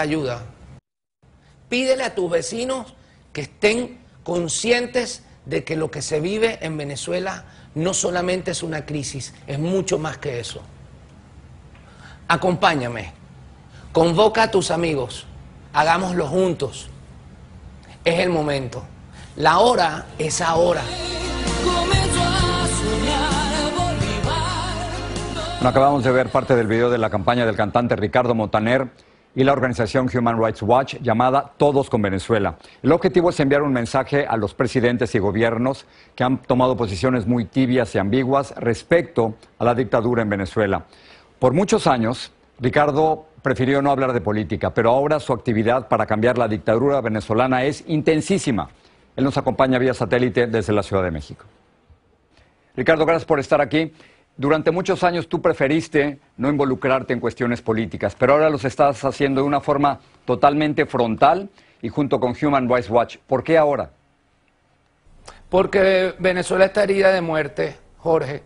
ayuda. Pídele a tus vecinos que estén conscientes de que lo que se vive en Venezuela no solamente es una crisis, es mucho más que eso. Acompáñame, convoca a tus amigos, hagámoslo juntos. Es el momento. La hora es ahora. Bueno, acabamos de ver parte del video de la campaña del cantante Ricardo Montaner y la organización Human Rights Watch llamada Todos con Venezuela. El objetivo es enviar un mensaje a los presidentes y gobiernos que han tomado posiciones muy tibias y ambiguas respecto a la dictadura en Venezuela. Por muchos años, Ricardo prefirió no hablar de política, pero ahora su actividad para cambiar la dictadura venezolana es intensísima. Él nos acompaña vía satélite desde la Ciudad de México. Ricardo, gracias por estar aquí. Durante muchos años tú preferiste no involucrarte en cuestiones políticas, pero ahora los estás haciendo de una forma totalmente frontal y junto con Human Rights Watch. ¿Por qué ahora? Porque Venezuela está herida de muerte, Jorge,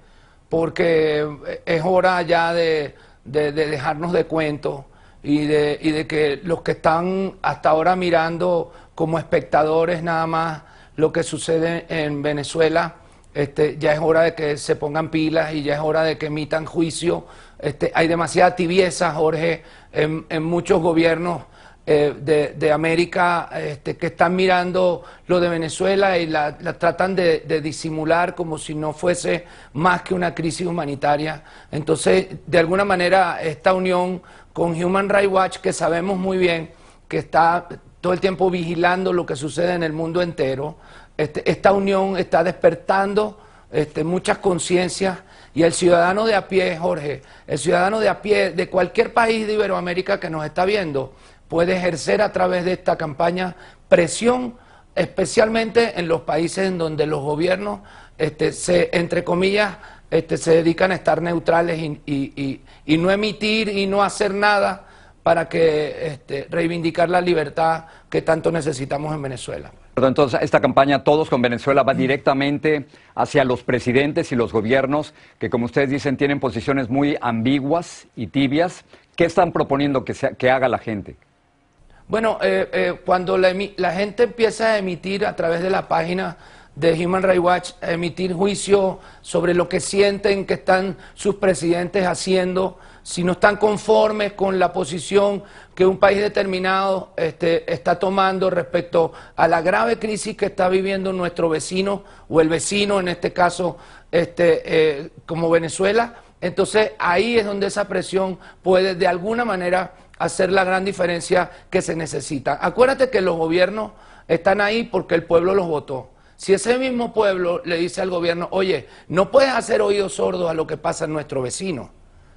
porque es hora ya de, dejarnos de CUENTO y de, y de que los que están hasta ahora mirando como espectadores nada más lo que sucede en Venezuela, este, ya es hora de que se pongan pilas y ya es hora de que emitan juicio. Este, hay demasiada tibieza, Jorge, en, muchos gobiernos eh, de, América este, que están mirando lo de Venezuela y la, tratan de, de, disimular como si no fuese más que una crisis humanitaria. Entonces, de alguna manera, esta unión con Human Rights Watch, que sabemos muy bien que está todo el tiempo vigilando lo que sucede en el mundo entero. Este, esta unión está despertando este, muchas conciencias y el ciudadano de a pie, Jorge, el ciudadano de a pie de cualquier país de Iberoamérica que nos está viendo, puede ejercer a través de esta campaña presión, especialmente en los países en donde los gobiernos, este, se, entre comillas, se dedican a estar neutrales y no emitir y no hacer nada para que este, reivindicar la libertad que tanto necesitamos en Venezuela. Entonces, esta campaña Todos con Venezuela va directamente hacia los presidentes y los gobiernos que, como ustedes dicen, tienen posiciones muy ambiguas y tibias. ¿Qué están proponiendo que, que haga la gente? Bueno, eh, eh, cuando la gente empieza a emitir a través de la página de Human Rights Watch emitir juicio sobre lo que sienten que están sus presidentes haciendo, si no están conformes con la posición que un país determinado este, está tomando respecto a la grave crisis que está viviendo nuestro vecino o el vecino, en este caso, este, eh, como Venezuela. Entonces ahí es donde esa presión puede de alguna manera hacer la gran diferencia que se necesita. Acuérdate que los gobiernos están ahí porque el pueblo los votó. Si ese mismo pueblo le dice al gobierno, oye, no puedes hacer oídos sordos a lo que pasa en nuestro vecino.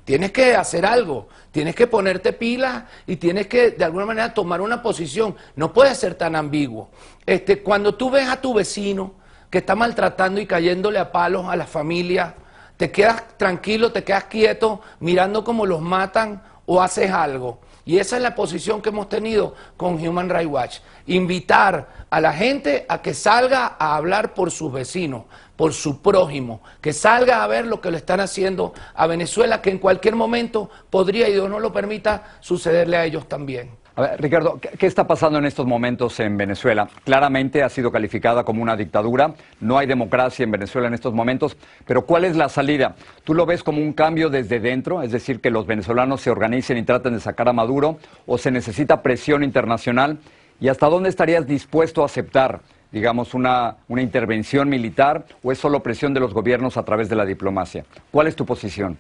Tienes que hacer algo, tienes que ponerte pilas y tienes que de alguna manera tomar una posición. No puedes ser tan ambiguo. Este, cuando tú ves a tu vecino que está maltratando y cayéndole a palos a la familia, te quedas tranquilo, te quedas quieto mirando cómo los matan o haces algo. Y esa es la posición que hemos tenido con Human Rights Watch. Invitar a la gente a que salga a hablar por sus vecinos, por su prójimo, que salga a ver lo que le están haciendo a Venezuela, que en cualquier momento podría, y Dios no lo permita, sucederle a ellos también. A Ricardo, ¿qué está pasando en estos momentos en Venezuela? Claramente ha sido calificada como una dictadura, no hay democracia en Venezuela en estos momentos, pero ¿cuál es la salida? ¿Tú lo ves como un cambio desde dentro, es decir, que los venezolanos se organicen y traten de sacar a Maduro, o se necesita presión internacional? ¿Y hasta dónde estarías dispuesto a aceptar, digamos, una, una intervención militar o es solo presión de los gobiernos a través de la diplomacia? ¿Cuál es tu posición?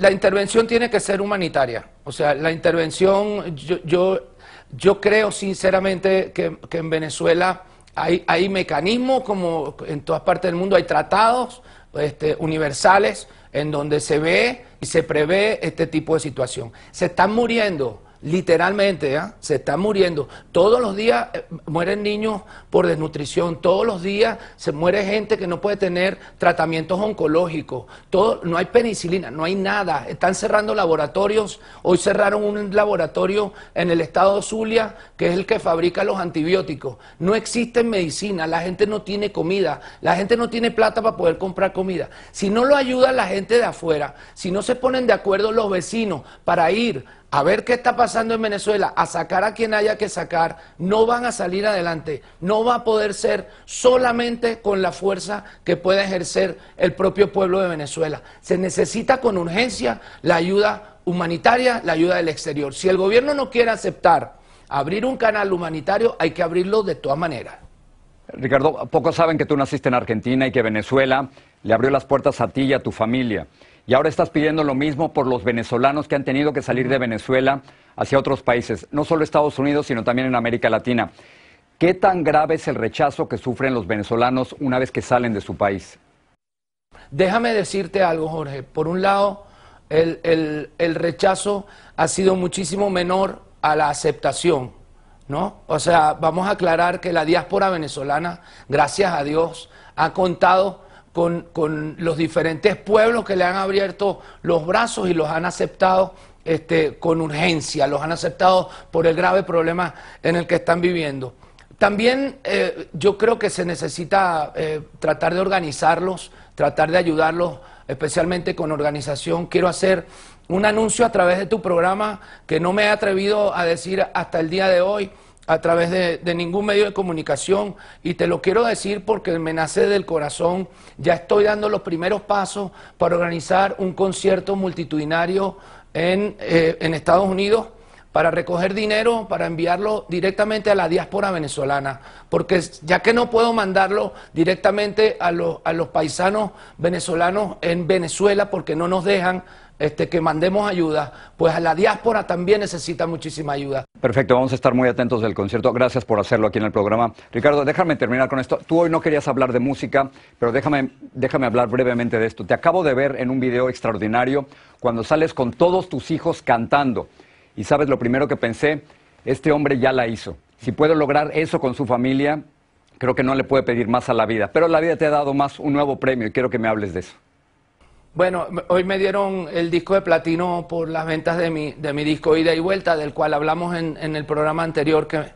la intervención tiene que ser humanitaria. O sea, la intervención, yo, yo, creo sinceramente que, en Venezuela hay, hay, mecanismos, como en todas partes del mundo hay tratados este, universales en donde se ve y se prevé este tipo de situación. Se están muriendo Literalmente, ¿ah? se están muriendo. Todos los días eh, mueren niños por desnutrición, todos los días se muere gente que no puede tener tratamientos oncológicos, no hay penicilina, no hay nada. Están cerrando laboratorios. Hoy cerraron un laboratorio en el estado de Zulia, que es el que fabrica los antibióticos. No EXISTE MEDICINA la gente no tiene comida, la gente no tiene plata para poder comprar comida. Si no lo ayuda la gente de afuera, si no se ponen de acuerdo los vecinos para ir a ver qué está pasando en Venezuela, a sacar a quien haya que sacar, no van a salir adelante. No va a poder ser solamente con la fuerza que pueda ejercer el propio pueblo de Venezuela. Se necesita con urgencia la ayuda humanitaria, la ayuda del exterior. Si el gobierno no quiere aceptar abrir un canal humanitario, hay que abrirlo de todas maneras. Ricardo, pocos saben que tú naciste en Argentina y que Venezuela le abrió las puertas a ti y a tu familia y ahora estás pidiendo lo mismo por los venezolanos que han tenido que salir de Venezuela hacia otros países, no solo Estados Unidos, sino también en América Latina. ¿Qué tan grave es el rechazo que sufren los venezolanos una vez que salen de su país? Déjame decirte algo, Jorge. Por un lado, el, el rechazo ha sido muchísimo menor a la aceptación, ¿no? O sea, vamos a aclarar que la diáspora venezolana, gracias a Dios, ha contado con, los diferentes pueblos que le han abierto los brazos y los han aceptado este, con urgencia, los han aceptado por el grave problema en el que están viviendo. También eh, yo creo que se necesita eh, tratar de organizarlos, tratar de ayudarlos, especialmente con organización. Quiero hacer un anuncio a través de tu programa que no me he atrevido a decir hasta el día de hoy a través de, ningún medio de comunicación y te lo quiero decir porque me nace del corazón. Ya estoy dando los primeros pasos para organizar un concierto multitudinario en, eh, en Estados Unidos para recoger dinero, para enviarlo directamente a la diáspora venezolana, porque ya que no puedo mandarlo directamente a los, a los paisanos venezolanos en Venezuela porque no nos dejan, este, que mandemos ayuda, pues a la diáspora también necesita muchísima ayuda. Perfecto, vamos a estar muy atentos del concierto. Gracias por hacerlo aquí en el programa. Ricardo, déjame terminar con esto. Tú hoy no querías hablar de música, pero déjame, déjame hablar brevemente de esto. Te acabo de ver en un video extraordinario cuando sales con todos tus hijos cantando. Y sabes, lo primero que pensé, este hombre ya la hizo. Si puedo lograr eso con su familia, creo que no le puede pedir más a la vida. Pero la vida te ha dado más un nuevo premio y quiero que me hables de eso. Bueno, hoy me dieron el disco de platino por las ventas de mi, de mi disco Ida y Vuelta, del cual hablamos en, el programa anterior que,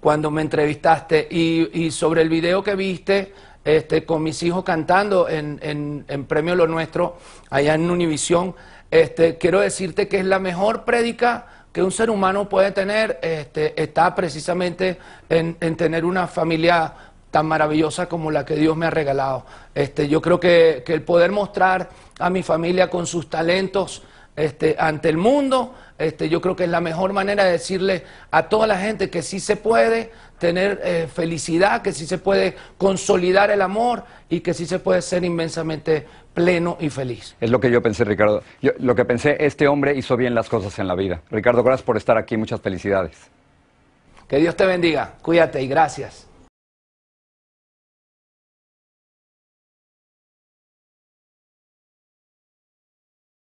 cuando me entrevistaste. Y, sobre el video que viste este, con mis hijos cantando en, Premio Lo Nuestro, allá en Univisión, este, quiero decirte que es la mejor prédica que un ser humano puede tener, este, está precisamente en, en tener una familia tan maravillosa como la que Dios me ha regalado. Este, yo creo que, el poder mostrar a mi familia con sus talentos este, ante el mundo, este, yo creo que es la mejor manera de decirle a toda la gente que sí se puede tener eh, felicidad, que sí se puede consolidar el amor y que sí se puede ser inmensamente pleno y feliz. Es lo que yo pensé, Ricardo. lo que pensé, este hombre hizo bien las cosas en la vida. Ricardo, gracias por estar aquí. Muchas felicidades. Que Dios te bendiga. Cuídate y gracias.